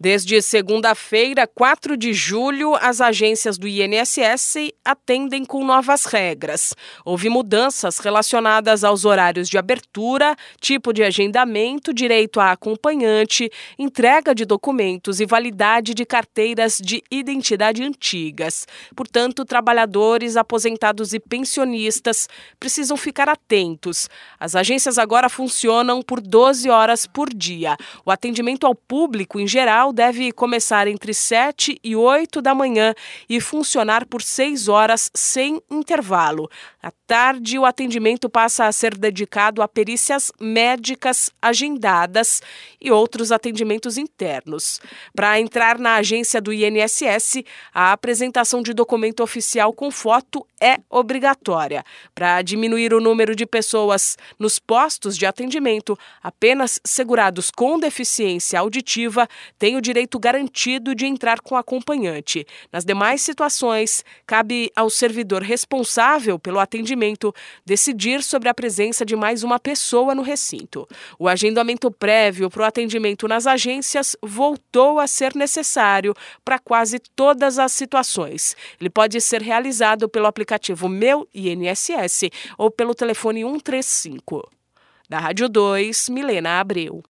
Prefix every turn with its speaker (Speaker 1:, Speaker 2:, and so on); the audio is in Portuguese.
Speaker 1: Desde segunda-feira, 4 de julho, as agências do INSS atendem com novas regras. Houve mudanças relacionadas aos horários de abertura, tipo de agendamento, direito a acompanhante, entrega de documentos e validade de carteiras de identidade antigas. Portanto, trabalhadores, aposentados e pensionistas precisam ficar atentos. As agências agora funcionam por 12 horas por dia. O atendimento ao público, em geral, deve começar entre 7 e 8 da manhã e funcionar por 6 horas sem intervalo. À tarde, o atendimento passa a ser dedicado a perícias médicas agendadas e outros atendimentos internos. Para entrar na agência do INSS, a apresentação de documento oficial com foto é obrigatória. Para diminuir o número de pessoas nos postos de atendimento, apenas segurados com deficiência auditiva têm o direito garantido de entrar com acompanhante. Nas demais situações, cabe ao servidor responsável pelo atendimento decidir sobre a presença de mais uma pessoa no recinto. O agendamento prévio para o atendimento nas agências voltou a ser necessário para quase todas as situações. Ele pode ser realizado pelo aplicativo Meu INSS ou pelo telefone 135. Da Rádio 2, Milena Abreu.